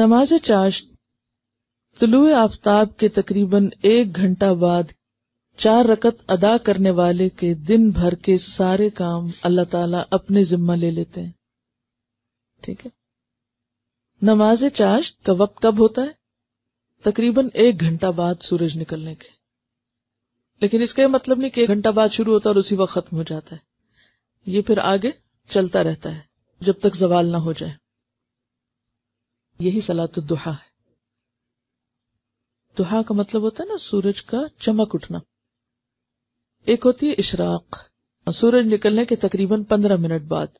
नमाज चाश तुलु आफ्ताब के तकरीबन एक घंटा बाद चार रकत अदा करने वाले के दिन भर के सारे काम अल्लाह ताला अपने जिम्मा ले लेते हैं ठीक है नमाज चाश का वक्त कब होता है तकरीबन एक घंटा बाद सूरज निकलने के लेकिन इसका मतलब नहीं कि एक घंटा बाद शुरू होता और उसी वक्त खत्म हो जाता है ये फिर आगे चलता रहता है जब तक जवाल ना हो जाए यही दुहा है दुहा का मतलब होता है ना सूरज का चमक उठना एक होती है इशराक सूरज निकलने के तकरीबन पंद्रह मिनट बाद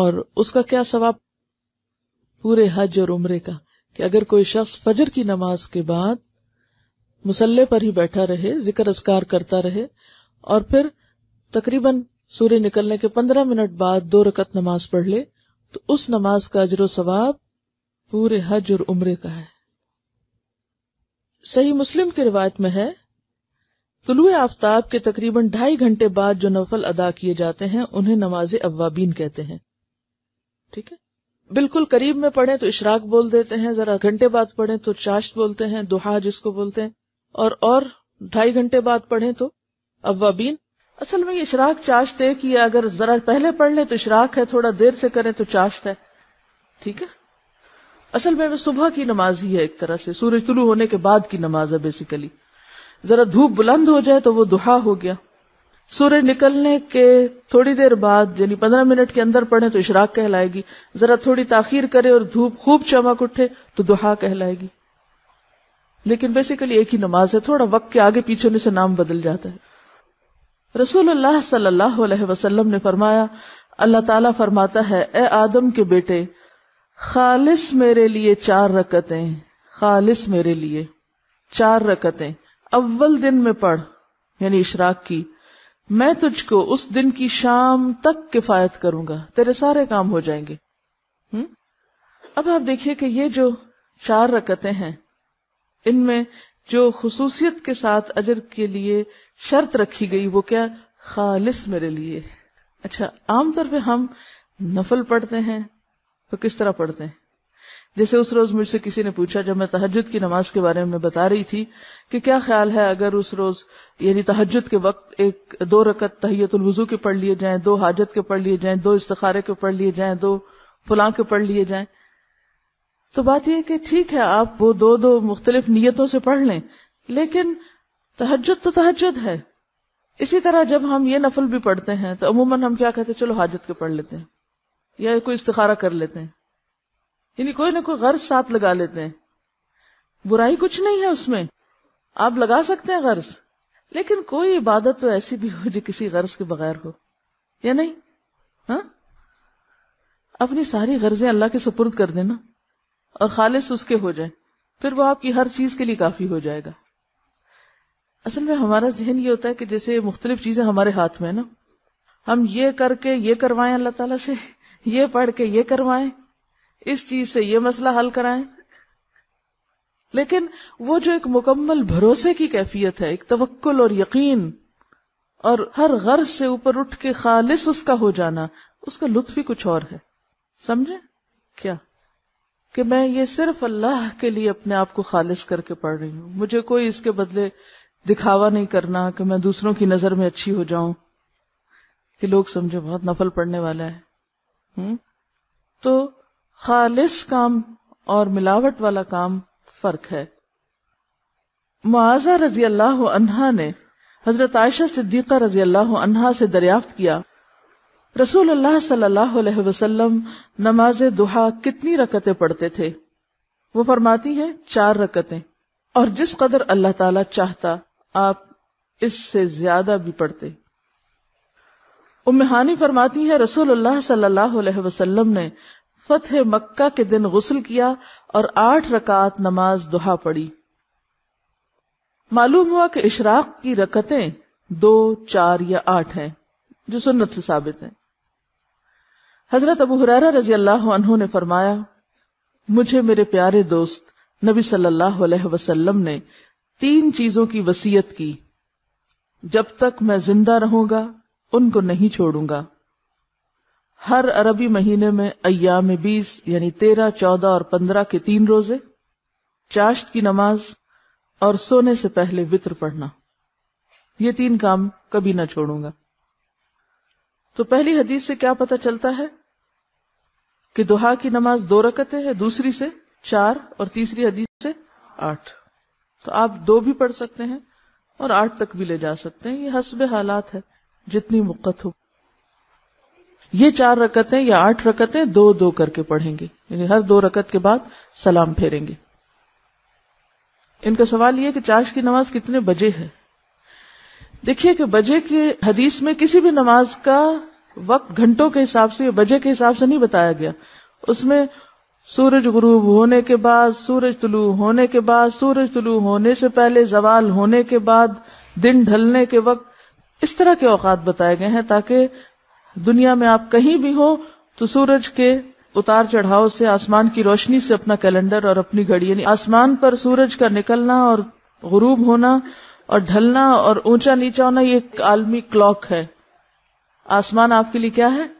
और उसका क्या सवाब पूरे हज और उमरे का कि अगर कोई शख्स फजर की नमाज के बाद मुसल्ले पर ही बैठा रहे जिक्र असकार करता रहे और फिर तकरीबन सूर्य निकलने के पंद्रह मिनट बाद दो रकत नमाज पढ़ ले तो उस नमाज का अजर सवाब पूरे हज और उम्र का है सही मुस्लिम की रिवायत में है तुलु आफ्ताब के तकरीबन ढाई घंटे बाद जो नफल अदा किए जाते हैं उन्हें नमाज अवाबीन कहते हैं ठीक है बिल्कुल करीब में पढ़े तो इशराक बोल देते हैं जरा घंटे बाद पढ़े तो चाश्त बोलते हैं दुहा जिसको बोलते हैं और और ढाई घंटे बाद पढ़े तो अवाबीन असल में इशराक चाश्त है कि अगर जरा पहले पढ़ लें तो इशराक है थोड़ा देर से करें तो चाश्त है ठीक है असल में वो सुबह की नमाज ही है एक तरह से सूरज तुलु होने के बाद की नमाज है बेसिकली जरा धूप बुलंद हो जाए तो वो दुहा हो गया सूर्य निकलने के थोड़ी देर बाद यानी पंद्रह मिनट के अंदर पड़े तो इशराक कहलाएगी जरा थोड़ी ताखिर करे और धूप खूब चमक उठे तो दुहा कहलाएगी लेकिन बेसिकली एक ही नमाज है थोड़ा वक्त के आगे पीछे होने से नाम बदल जाता है रसूल सल्लल्लाहु ने फरमाया अल्लाह तला फरमाता है ए आदम के बेटे खालिस मेरे लिए चार रकतें खालिस मेरे लिए चार रकतें अव्वल दिन में पढ़ यानी इशराक की मैं तुझको उस दिन की शाम तक किफायत करूंगा तेरे सारे काम हो जाएंगे हम्म अब आप देखिए कि ये जो चार रकतें हैं इनमें जो खसूसियत के साथ अजर के लिए शर्त रखी गई वो क्या खालिस मेरे लिए अच्छा आमतौर पे हम नफल पढ़ते हैं तो किस तरह पढ़ते हैं जैसे उस रोज मुझसे किसी ने पूछा जब मैं तहजद की नमाज के बारे में बता रही थी कि क्या ख्याल है अगर उस रोज यानी तहजद के वक्त एक दो रकत तहयतुल वजू के पढ़ लिए जाएं दो हाजत के पढ़ लिए जाएं दो इस्तारे के पढ़ लिए जाएं दो फुला के पढ़ लिए जाएं तो बात यह कि ठीक है आप वो दो दो मुख्तलिफ नीयतों से पढ़ लें लेकिन तहजद तो तहजद है इसी तरह जब हम ये नफल भी पढ़ते हैं तो अमूमन हम क्या कहते हैं चलो हाजत के पढ़ लेते हैं या कोई इस्तारा कर लेते हैं यानी कोई ना कोई गर्ज साथ लगा लेते हैं बुराई कुछ नहीं है उसमें आप लगा सकते हैं गर्ज लेकिन कोई इबादत तो ऐसी भी हो जो किसी गर्ज के बगैर हो या नहीं हा? अपनी सारी गर्जें अल्लाह के सुपुर्द कर देना और खालिश उसके हो जाए फिर वो आपकी हर चीज के लिए काफी हो जाएगा असल में हमारा जहन ये होता है कि जैसे मुख्तलिफ चीजें हमारे हाथ में है ना हम ये करके ये करवाएं अल्लाह ताला से ये पढ़ के ये करवाएं इस चीज से ये मसला हल कराएं लेकिन वो जो एक मुकम्मल भरोसे की कैफियत है एक तवक्ल और यकीन और हर गर्ज से ऊपर उठ के खालिस उसका हो जाना उसका लुत्फ ही कुछ और है समझे क्या कि मैं ये सिर्फ अल्लाह के लिए अपने आप को खालिस करके पढ़ रही हूं मुझे कोई इसके बदले दिखावा नहीं करना कि मैं दूसरों की नजर में अच्छी हो जाऊं कि लोग समझे बहुत नफल पढ़ने वाला है हम्म? तो खालिस काम और मिलावट वाला काम फर्क है मुआजा रजी अल्लाह अनहा ने हजरत आयशा सिद्दीका रजी अल्लाह अनहा से दरियाफ्त किया रसूल अल्लाह सल्लल्लाहु अलैहि वसल्लम नमाज दुहा कितनी रकते पढ़ते थे वो फरमाती है चार रकतें और जिस कदर अल्लाह ताला चाहता आप इससे ज्यादा भी पढ़ते उम्मानी हानि फरमाती है रसूलुल्लाह सल्लल्लाहु अलैहि वसल्लम ने फतेह मक्का के दिन गुसल किया और आठ रकात नमाज दुहा पड़ी मालूम हुआ कि इशराक की रकतें दो चार या आठ हैं जो सुन्नत से साबित हैं हजरत अबू हुरैरा रजी अल्लाह ने फरमाया मुझे मेरे प्यारे दोस्त नबी सल्लल्लाहु अलैहि वसल्लम ने तीन चीजों की वसीयत की जब तक मैं जिंदा रहूंगा उनको नहीं छोड़ूंगा हर अरबी महीने में अयाम बीस यानी तेरह चौदह और पंद्रह के तीन रोजे चाश्त की नमाज और सोने से पहले वित्र पढ़ना ये तीन काम कभी ना छोड़ूंगा तो पहली हदीस से क्या पता चलता है कि दोहा की नमाज दो रकतें है दूसरी से चार और तीसरी हदीस से आठ तो आप दो भी पढ़ सकते हैं और आठ तक भी ले जा सकते हैं ये हसब हालात है जितनी मुक्कत हो ये चार रकतें या आठ रकतें दो दो करके पढ़ेंगे यानी हर दो रकत के बाद सलाम फेरेंगे इनका सवाल यह कि चाश की नमाज कितने बजे है देखिए कि बजे के हदीस में किसी भी नमाज का वक्त घंटों के हिसाब से बजे के हिसाब से नहीं बताया गया उसमें सूरज गुरूब होने के बाद सूरज तुलू होने के बाद सूरज तुलू होने से पहले जवाल होने के बाद दिन ढलने के वक्त इस तरह के औकात बताए गए हैं ताकि दुनिया में आप कहीं भी हो तो सूरज के उतार चढ़ाव से आसमान की रोशनी से अपना कैलेंडर और अपनी घड़ी यानी आसमान पर सूरज का निकलना और गुरूब होना और ढलना और ऊंचा नीचा होना ये एक आलमी क्लॉक है आसमान आपके लिए क्या है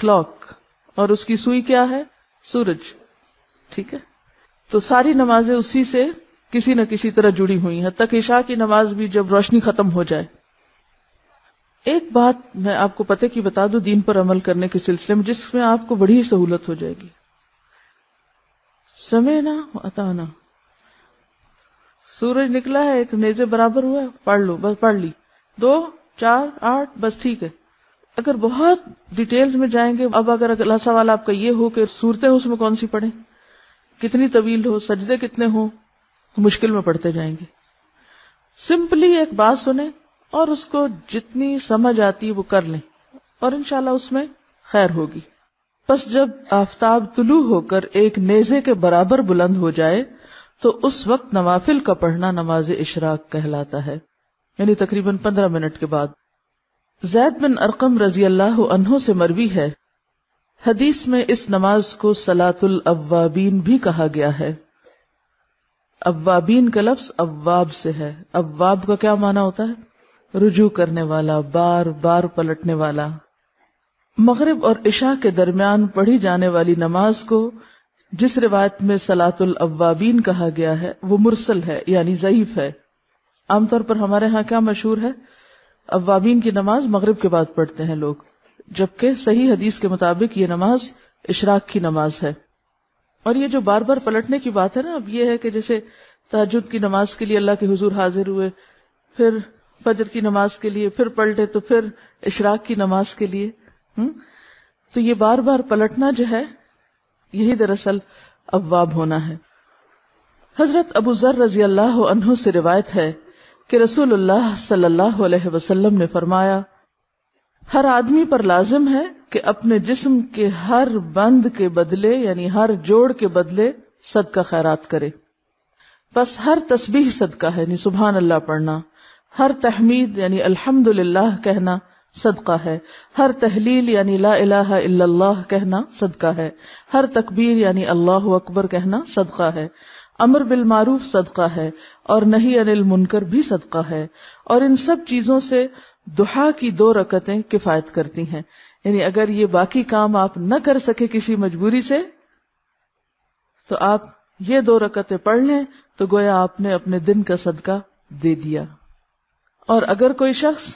क्लॉक और उसकी सुई क्या है सूरज ठीक है तो सारी नमाजें उसी से किसी न किसी तरह जुड़ी हुई हैं तक ईशा की नमाज भी जब रोशनी खत्म हो जाए एक बात मैं आपको पते की बता दू दीन पर अमल करने के सिलसिले में जिसमें आपको बड़ी सहूलत हो जाएगी समय ना अताना सूरज निकला है एक नेजे बराबर हुआ पढ़ लो बस पढ़ ली दो चार आठ बस ठीक है अगर बहुत डिटेल्स में जाएंगे अब अगर अगला सवाल आपका ये हो कि सूरतें उसमें कौन सी पढ़े कितनी तवील हो सजदे कितने हो तो मुश्किल में पढ़ते जाएंगे सिंपली एक बात सुने और उसको जितनी समझ आती है वो कर लें और इनशाला उसमें खैर होगी बस जब आफ्ताब तुलू होकर एक नेजे के बराबर बुलंद हो जाए तो उस वक्त नवाफिल का पढ़ना नमाज इशराक कहलाता है यानी तकरीबन पंद्रह मिनट के बाद जैद बिन अरकम रजी अल्लाह अनहों से मरवी है हदीस में इस नमाज को सलातुल अवाबीन भी कहा गया है अवाबीन का लफ्स अवाब से है अवाब का क्या माना होता है रुजू करने वाला बार बार पलटने वाला मगरब और इशा के दरमियान पढ़ी जाने वाली नमाज को जिस रिवायत में सलातुल अव्वाबीन कहा गया है वो मुरसल है यानी जयीफ है आमतौर पर हमारे यहाँ क्या मशहूर है अव्वाबीन की नमाज मगरब के बाद पढ़ते हैं लोग जबकि सही हदीस के मुताबिक ये नमाज इशराक की नमाज है और ये जो बार बार पलटने की बात है ना अब ये है कि जैसे ताजुद की नमाज के लिए अल्लाह के हुजूर हाजिर हुए फिर फजर की नमाज के लिए फिर पलटे तो फिर इशराक की नमाज के लिए हुँ? हम्म? तो ये बार बार पलटना जो है यही दरअसल अवाब होना है हजरत अबू जर रजी अल्लाह अनहु से रिवायत है कि रसूलुल्लाह सल्लल्लाहु अलैहि वसल्लम ने फरमाया हर आदमी पर लाजिम है कि अपने जिस्म के हर बंद के बदले यानी हर जोड़ के बदले सदका खैरात करे बस हर तस्बीह सदका है यानी सुबहान अल्लाह पढ़ना हर तहमीद यानी अल्हम्दुलिल्लाह कहना सदका है हर तहलील यानी ला इलाहा इल्लल्लाह कहना सदका है हर तकबीर यानी अल्लाह अकबर कहना सदका है अमर बिल मारूफ सदका है और नहीं अनिल मुनकर भी सदका है और इन सब चीजों से दुहा की दो रकतें किफायत करती हैं यानी अगर ये बाकी काम आप न कर सके किसी मजबूरी से तो आप ये दो रकतें पढ़ लें तो गोया आपने अपने दिन का सदका दे दिया और अगर कोई शख्स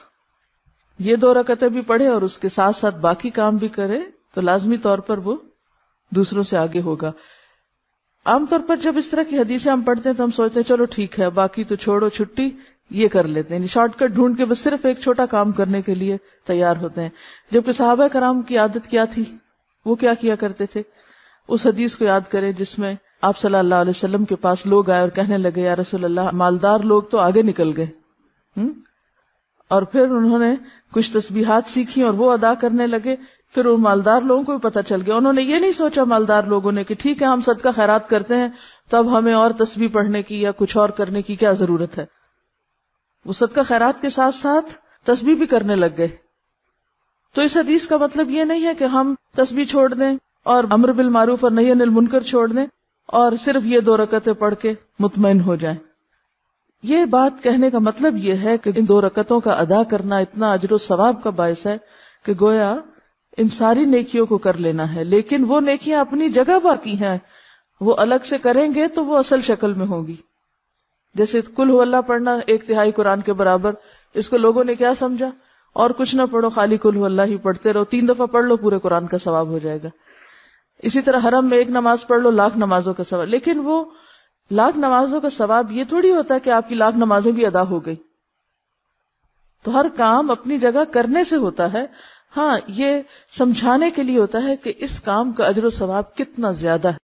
ये दो रकतें भी पढ़े और उसके साथ साथ बाकी काम भी करे तो लाजमी तौर पर वो दूसरों से आगे होगा आमतौर पर जब इस तरह की हदीसें हम पढ़ते हैं तो हम सोचते हैं चलो ठीक है बाकी तो छोड़ो छुट्टी ये कर लेते हैं शॉर्टकट ढूंढ के बस सिर्फ एक छोटा काम करने के लिए तैयार होते हैं जबकि साहबा कराम की आदत क्या थी वो क्या किया करते थे उस हदीस को याद करें जिसमें आप सल्लाह के पास लोग आए और कहने लगे यार रसोल्ला मालदार लोग तो आगे निकल गए हम्म? और फिर उन्होंने कुछ तस्बीहात सीखी और वो अदा करने लगे फिर वो मालदार लोगों को भी पता चल गया उन्होंने ये नहीं सोचा मालदार लोगों ने कि ठीक है हम सदका खैरात करते हैं तब हमें और तस्बी पढ़ने की या कुछ और करने की क्या जरूरत है वो सदका खैरात के साथ साथ तस्बी भी करने लग गए तो इस हदीस का मतलब ये नहीं है कि हम तस्बी छोड़ दें और अमर बिल मारूफ और नहीं अनिल मुनकर छोड़ दें और सिर्फ ये दो रकतें पढ़ के मुतमिन हो जाएं ये बात कहने का मतलब यह है कि इन दो रकतों का अदा करना इतना अजर सवाब का बायस है कि गोया इन सारी नेकियों को कर लेना है लेकिन वो नेकियां अपनी जगह बाकी हैं वो अलग से करेंगे तो वो असल शक्ल में होगी जैसे कुल अल्लाह पढ़ना एक तिहाई कुरान के बराबर इसको लोगों ने क्या समझा और कुछ ना पढ़ो खाली कुल अल्लाह ही पढ़ते रहो तीन दफा पढ़ लो पूरे कुरान का सवाब हो जाएगा इसी तरह हरम में एक नमाज पढ़ लो लाख नमाजों का सवाब लेकिन वो लाख नमाजों का सवाब ये थोड़ी होता है कि आपकी लाख नमाजें भी अदा हो गई तो हर काम अपनी जगह करने से होता है हाँ ये समझाने के लिए होता है कि इस काम का अजर सवाब कितना ज्यादा है